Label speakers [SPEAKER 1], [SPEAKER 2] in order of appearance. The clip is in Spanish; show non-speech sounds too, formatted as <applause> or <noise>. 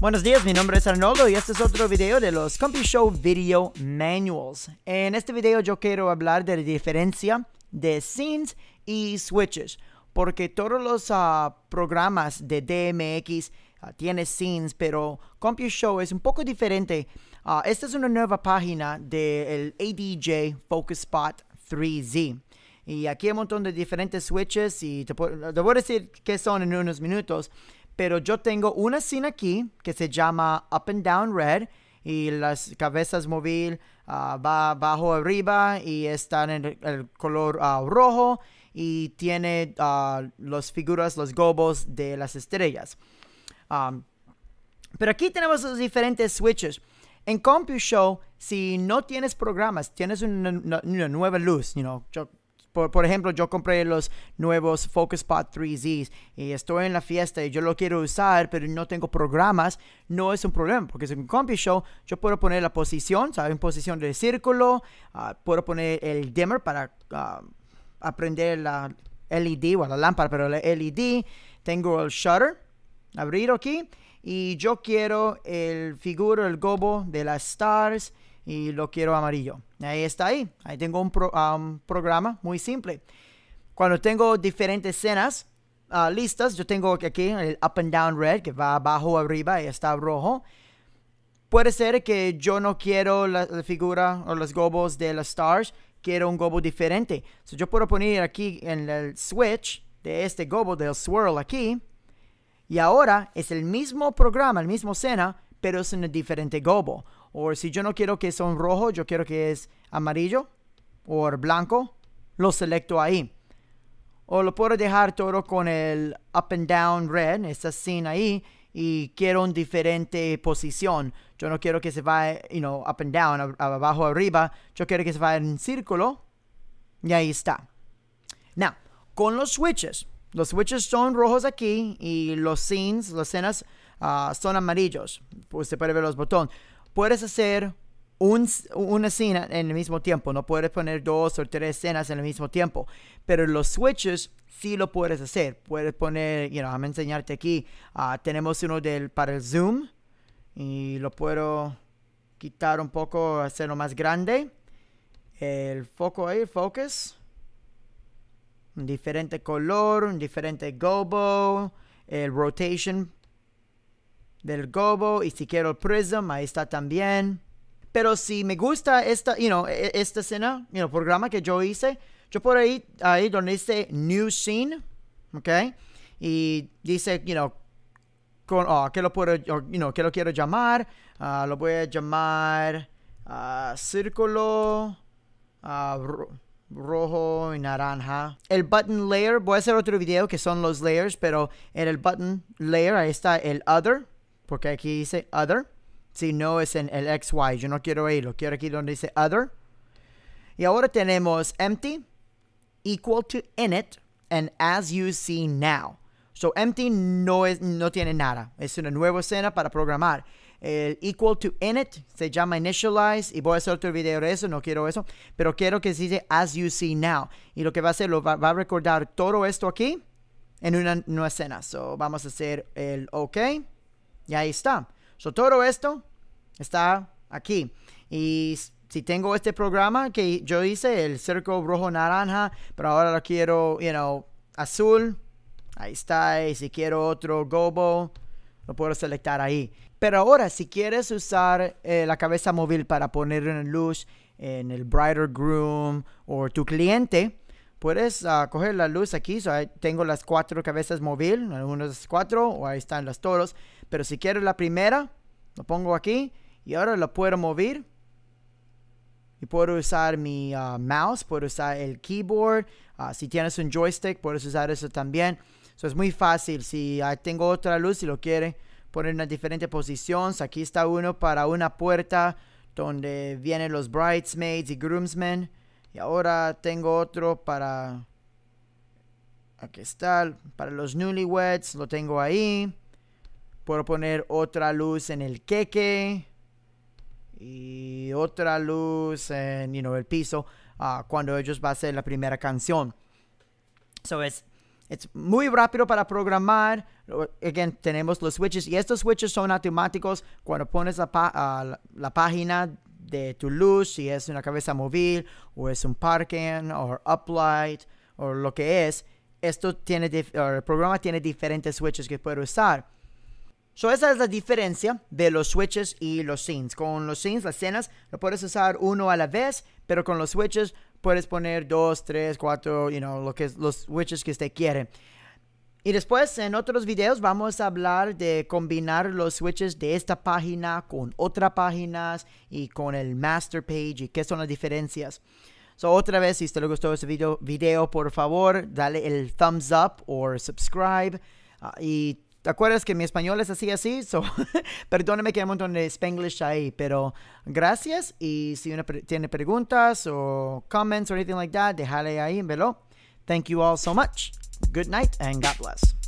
[SPEAKER 1] Buenos días, mi nombre es Arnoldo y este es otro video de los show Video Manuals. En este video yo quiero hablar de la diferencia de scenes y switches, porque todos los ah, programas de DMX ah, tienen scenes, pero show es un poco diferente. Ah, esta es una nueva página del ADJ Focus Spot 3Z. Y aquí hay un montón de diferentes switches y te, te voy a decir qué son en unos minutos pero yo tengo una sin aquí que se llama Up and Down Red y las cabezas móvil ah, va bajo arriba y están en el color ah, rojo y tiene ah, las figuras, los gobos de las estrellas. Um, pero aquí tenemos los diferentes switches. En CompuShow, si no tienes programas, tienes una, nueva luz, you por, ejemplo, yo compré los nuevos Focus 3Zs y estoy en la fiesta y yo lo quiero usar, pero no tengo programas, no es un problema, porque es un show, yo puedo poner la posición, ¿sabes? En posición de círculo, ah, puedo poner el dimmer para ah, aprender la LED o la lámpara, pero la LED, tengo el shutter, abrir aquí, y yo quiero el figuro, el gobo de las stars, y lo quiero amarillo. Ahí está ahí. Ahí tengo un, ah, programa muy simple. Cuando tengo diferentes escenas ah, listas, yo tengo aquí el up and down red, que va abajo arriba y está rojo. Puede ser que yo no quiero la, figura o los gobos de las stars, quiero un globo diferente. yo puedo poner aquí en el switch de este globo del swirl aquí. Y ahora es el mismo programa, el mismo escena pero es un diferente gobo. O si yo no quiero que son rojo, yo quiero que es amarillo o blanco, lo selecto ahí. O lo puedo dejar todo con el up and down red, esta scene ahí, y quiero una diferente posición. Yo no quiero que se vaya, you know, up and down, abajo, arriba. Yo quiero que se vaya en círculo. Y ahí está. Now, con los switches. Los switches son rojos aquí y los scenes, las cenas Ah, son amarillos. Usted pues puede ver los botones. Puedes hacer una escena en el mismo tiempo. No puedes poner dos o tres escenas en el mismo tiempo. Pero los switches sí lo puedes hacer. Puedes poner, you know, enseñarte aquí. Ah, tenemos uno del, para el zoom. Y lo puedo quitar un poco, hacerlo más grande. El foco ahí, focus. Un diferente color, un diferente gobo, el rotation del gobo y si quiero el prism, ahí está también. Pero si me gusta esta, you know, e-, esta escena, you know, programa que yo hice, yo por ahí, ahí donde dice New Scene, ¿ok? Y dice, you know, con, oh, lo puedo, oh, you know, lo quiero llamar? Ah, lo voy a llamar ah, Círculo ah, Rojo y Naranja. El button layer, voy a hacer otro video que son los layers, pero en el button layer, ahí está el Other, porque aquí dice other. Si no es en el XY, yo no quiero ahí, lo quiero aquí donde dice other. Y ahora tenemos empty equal to init and as you see now. So empty no, es, no tiene nada, es una nueva escena para programar. El equal to init se llama initialize y voy a hacer otro video de eso, no quiero eso, pero quiero que se dice as you see now. Y lo que va a hacer, lo va, a recordar todo esto aquí en una, nueva escena. So vamos a hacer el OK. Y ahí está. todo esto está aquí. Y si tengo este programa que yo hice, el cerco rojo naranja, pero ahora lo quiero, you know, azul. Ahí está. Y si quiero otro gobo, lo puedo selectar ahí. Pero ahora, si quieres usar eh, la cabeza móvil para poner en luz en el Brighter Groom o tu cliente, puedes ah, coger la luz aquí. tengo las cuatro cabezas móvil, algunas cuatro, o ahí están las toros. Pero si quiero la primera, lo pongo aquí y ahora lo puedo mover. Y puedo usar mi uh, mouse, puedo usar el keyboard. Uh, si tienes un joystick, puedes usar eso también. eso es muy fácil. Si ah, tengo otra luz, si lo quiere poner en una diferente posición. aquí está uno para una puerta donde vienen los bridesmaids y groomsmen. Y ahora tengo otro para... Aquí está, para los newlyweds, lo tengo ahí. Puedo poner otra luz en el queque y otra luz en you know, el piso ah, cuando ellos va a hacer la primera canción. So es muy rápido para programar. Again, tenemos los switches y estos switches son automáticos cuando pones la, ah, la, página de tu luz, si es una cabeza móvil o es un parking o uplight o lo que es. Esto tiene, el programa tiene diferentes switches que puedo usar. So esa es la diferencia de los switches y los scenes. Con los scenes, las escenas, lo puedes usar uno a la vez, pero con los switches puedes poner dos, tres, cuatro, you know, lo que los switches que usted quiere. Y después en otros videos vamos a hablar de combinar los switches de esta página con otras páginas y con el master page y qué son las diferencias. So, otra vez, si te gustó este video, video, por favor, dale el thumbs up o subscribe. Ah, y ¿Te acuerdas que mi español es así, así? <laughs> So, perdóname que hay un montón de spanglish ahí, pero gracias. Y si uno tiene preguntas o comments o anything like that, déjale ahí, velo. Thank you all so much. Good night and God bless.